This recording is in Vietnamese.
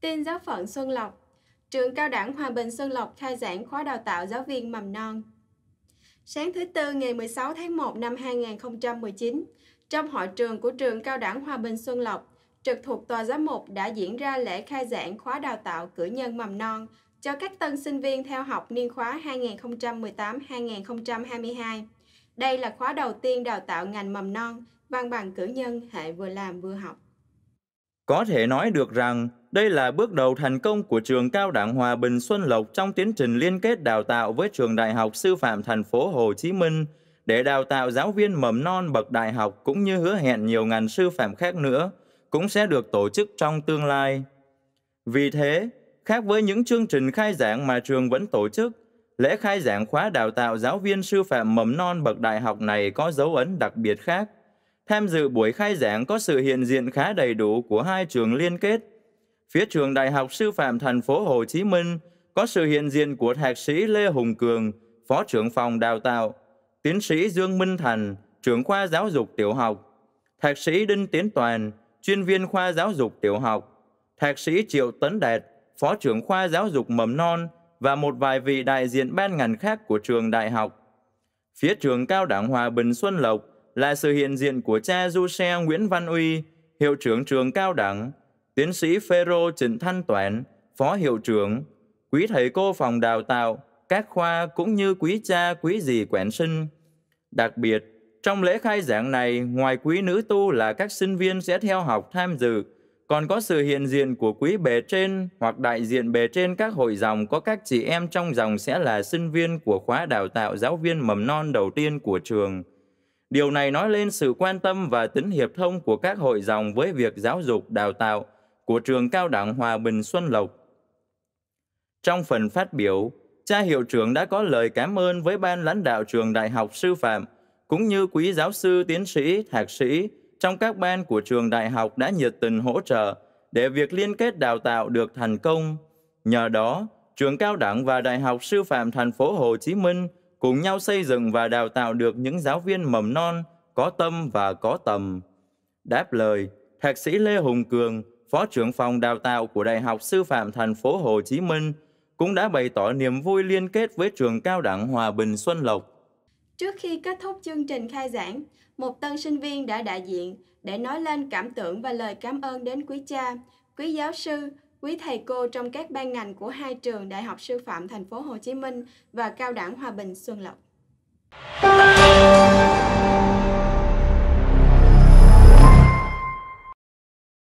Tin giáo phận Xuân Lộc Trường Cao đẳng Hòa Bình Xuân Lộc khai giảng khóa đào tạo giáo viên mầm non. Sáng thứ Tư ngày 16 tháng 1 năm 2019, trong hội trường của Trường Cao đẳng Hòa Bình Xuân Lộc, trực thuộc Tòa giáo mục đã diễn ra lễ khai giảng khóa đào tạo cử nhân mầm non cho các tân sinh viên theo học niên khóa 2018-2022. Đây là khóa đầu tiên đào tạo ngành mầm non, văn bằng cử nhân hệ vừa làm vừa học. Có thể nói được rằng đây là bước đầu thành công của trường cao đẳng Hòa Bình Xuân Lộc trong tiến trình liên kết đào tạo với trường Đại học Sư phạm thành phố Hồ Chí Minh để đào tạo giáo viên mầm non bậc đại học cũng như hứa hẹn nhiều ngành sư phạm khác nữa cũng sẽ được tổ chức trong tương lai. Vì thế, khác với những chương trình khai giảng mà trường vẫn tổ chức, lễ khai giảng khóa đào tạo giáo viên sư phạm mầm non bậc đại học này có dấu ấn đặc biệt khác. Tham dự buổi khai giảng có sự hiện diện khá đầy đủ của hai trường liên kết. Phía trường Đại học Sư phạm Thành phố Hồ Chí Minh có sự hiện diện của Thạc sĩ Lê Hùng Cường, Phó trưởng phòng đào tạo, Tiến sĩ Dương Minh Thành, trưởng khoa giáo dục tiểu học, Thạc sĩ Đinh Tiến Toàn, chuyên viên khoa giáo dục tiểu học, Thạc sĩ Triệu Tấn Đạt, Phó trưởng khoa giáo dục mầm non và một vài vị đại diện ban ngành khác của trường đại học. Phía trường Cao đẳng Hòa Bình Xuân Lộc là sự hiện diện của cha du xe Nguyễn Văn Uy, hiệu trưởng trường cao đẳng, tiến sĩ Phêrô Trịnh Thanh Toản, phó hiệu trưởng, quý thầy cô phòng đào tạo, các khoa cũng như quý cha quý dì quản sinh. Đặc biệt, trong lễ khai giảng này, ngoài quý nữ tu là các sinh viên sẽ theo học tham dự, còn có sự hiện diện của quý bề trên hoặc đại diện bề trên các hội dòng có các chị em trong dòng sẽ là sinh viên của khóa đào tạo giáo viên mầm non đầu tiên của trường. Điều này nói lên sự quan tâm và tính hiệp thông của các hội dòng với việc giáo dục đào tạo của trường cao đẳng Hòa Bình Xuân Lộc. Trong phần phát biểu, cha hiệu trưởng đã có lời cảm ơn với ban lãnh đạo trường Đại học Sư phạm cũng như quý giáo sư tiến sĩ, thạc sĩ trong các ban của trường đại học đã nhiệt tình hỗ trợ để việc liên kết đào tạo được thành công. Nhờ đó, trường cao đẳng và Đại học Sư phạm thành phố Hồ Chí Minh cùng nhau xây dựng và đào tạo được những giáo viên mầm non có tâm và có tầm. Đáp lời, Thạc sĩ Lê Hùng Cường, Phó trưởng phòng đào tạo của Đại học Sư phạm thành phố Hồ Chí Minh, cũng đã bày tỏ niềm vui liên kết với trường cao đẳng Hòa Bình Xuân Lộc. Trước khi kết thúc chương trình khai giảng, một tân sinh viên đã đại diện để nói lên cảm tưởng và lời cảm ơn đến quý cha, quý giáo sư, Quý thầy cô trong các ban ngành của hai trường Đại học Sư phạm Thành phố Hồ Chí Minh và Cao đẳng Hòa Bình Xuân Lộc.